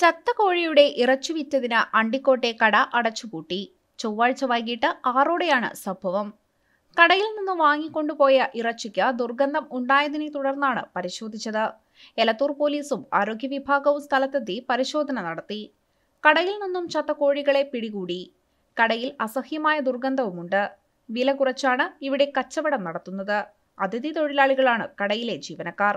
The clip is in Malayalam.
ചത്ത കോഴിയുടെ ഇറച്ചി വിറ്റതിന് അണ്ടിക്കോട്ടെ കട അടച്ചുപൂട്ടി ചൊവ്വാഴ്ച വൈകിട്ട് ആറോടെയാണ് സംഭവം കടയിൽ നിന്ന് വാങ്ങിക്കൊണ്ടുപോയ ഇറച്ചിക്ക് ദുർഗന്ധം ഉണ്ടായതിനെ തുടർന്നാണ് പരിശോധിച്ചത് എലത്തൂർ പോലീസും ആരോഗ്യ വിഭാഗവും സ്ഥലത്തെത്തി പരിശോധന നടത്തി കടയിൽ നിന്നും ചത്ത കോഴികളെ പിടികൂടി കടയിൽ അസഹ്യമായ ദുർഗന്ധവുമുണ്ട് വില കുറച്ചാണ് ഇവിടെ കച്ചവടം നടത്തുന്നത് അതിഥി തൊഴിലാളികളാണ് കടയിലെ ജീവനക്കാർ